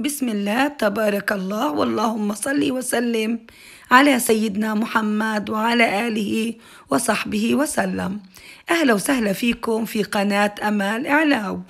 بسم الله تبارك الله واللهم صل وسلم على سيدنا محمد وعلى آله وصحبه وسلم أهلا وسهلا فيكم في قناة أمال إعلام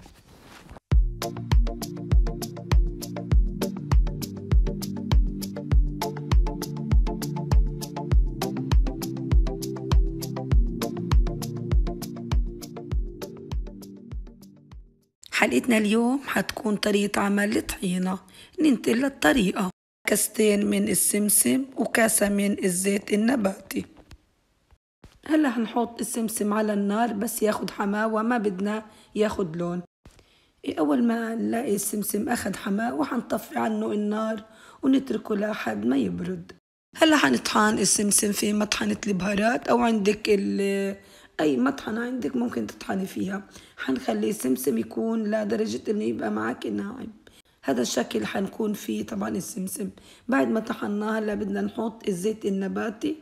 حلقتنا اليوم حتكون طريقة عمل الطحينة ننتقل للطريقة كاستين من السمسم وكاسة من الزيت النباتي هلا هنحط السمسم على النار بس ياخد حماوة ما بدنا ياخد لون إيه، أول ما نلاقي السمسم أخد حماوة وحنطفي عنه النار ونتركه لحد ما يبرد هلا حنطحن السمسم في مطحنة البهارات أو عندك اي مطحنة عندك ممكن تطحني فيها هنخلي السمسم يكون لدرجة انه يبقى معاكي ناعم هذا الشكل حنكون فيه طبعا السمسم بعد ما طحناه هلا بدنا نحط الزيت النباتي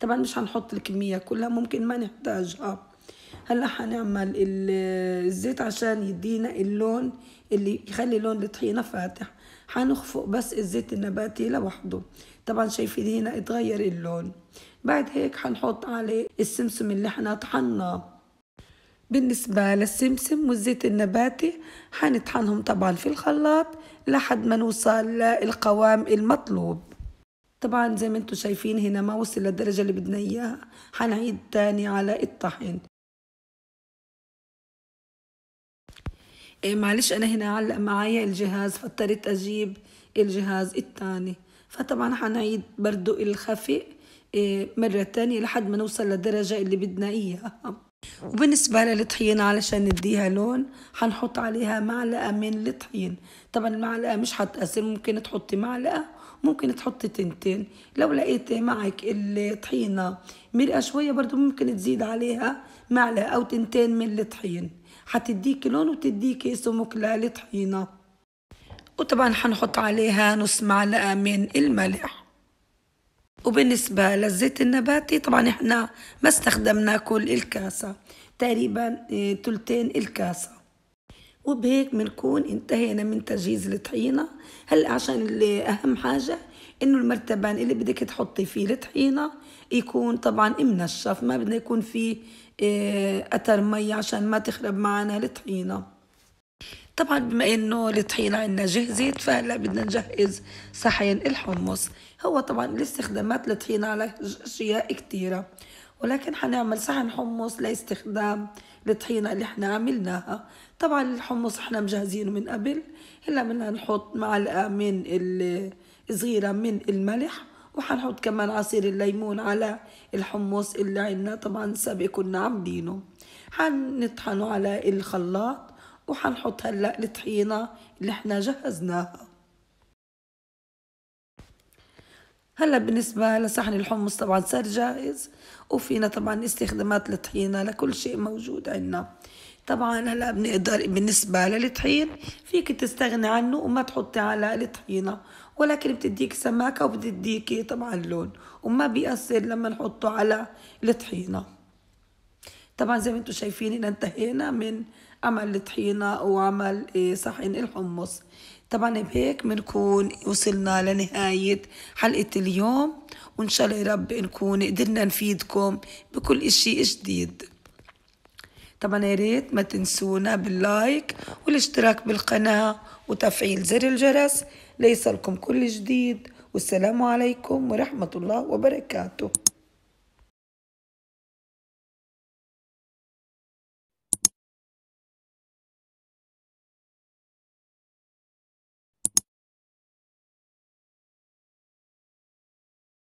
طبعا مش هنحط الكمية كلها ممكن ما نحتاجها هلا حنعمل الزيت عشان يدينا اللون اللي يخلي لون الطحينة فاتح حنخفق بس الزيت النباتي لوحده طبعا شايفين هنا اتغير اللون بعد هيك حنحط عليه السمسم اللي احنا طحناه بالنسبة للسمسم والزيت النباتي حنطحنهم طبعا في الخلاط لحد ما نوصل للقوام المطلوب طبعا زي ما انتم شايفين هنا ما وصل للدرجة اللي بدنا اياها حنعيد تاني على الطحن إيه، معلش أنا هنا علق معايا الجهاز فاضطريت أجيب الجهاز الثاني فطبعا حنعيد برضو الخفي إيه، مرة تانية لحد ما نوصل للدرجة اللي بدنا إياها وبالنسبة للطحينة علشان نديها لون هنحط عليها معلقة من الطحين طبعا المعلقة مش هتقسم ممكن تحطي معلقة ممكن تحطي تنتين لو لقيت معك الطحينة مرقة شوية برضو ممكن تزيد عليها معلقة أو تنتين من الطحين هتديكي لون وتديكي سمك للطحينة وطبعا هنحط عليها نص معلقة من الملح وبالنسبة للزيت النباتي طبعا احنا ما استخدمنا كل الكاسة تقريبا آه، تلتين الكاسة وبهيك بنكون انتهينا من تجهيز الطحينة هلا عشان اللي اهم حاجة انه المرتبان اللي بدك تحطي فيه الطحينة يكون طبعا منشف ما بدنا يكون فيه اثر آه، مي عشان ما تخرب معنا الطحينة طبعا بما انه الطحينة عندنا جهزت فهلا بدنا نجهز صحن الحمص هو طبعا الاستخدامات الطحينة على اشياء كتيرة ولكن حنعمل صحن حمص لاستخدام الطحينة اللي احنا عملناها طبعا الحمص احنا مجهزينه من قبل هلا بدنا نحط معلقة من صغيرة من الملح وحنحط كمان عصير الليمون على الحمص اللي عنا طبعا سابق كنا عاملينه حنطحنه على الخلاط وحنحط هلا الطحينه اللي احنا جهزناها هلا بالنسبه لصحن الحمص طبعا صار جاهز وفينا طبعا استخدامات الطحينه لكل شيء موجود عندنا طبعا هلا بنقدر بالنسبه للطحين فيك تستغني عنه وما تحطي على الطحينه ولكن بتديك سماكه وبتديك طبعا لون وما بيأثر لما نحطه على الطحينه طبعا زي ما انتم شايفين ان انتهينا من عمل الطحينة وعمل إيه، صحن الحمص طبعا بهيك بنكون وصلنا لنهاية حلقة اليوم وإن شاء الله يا رب نكون قدرنا نفيدكم بكل إشي جديد طبعا يا ريت ما تنسونا باللايك والاشتراك بالقناة وتفعيل زر الجرس ليصلكم كل جديد والسلام عليكم ورحمة الله وبركاته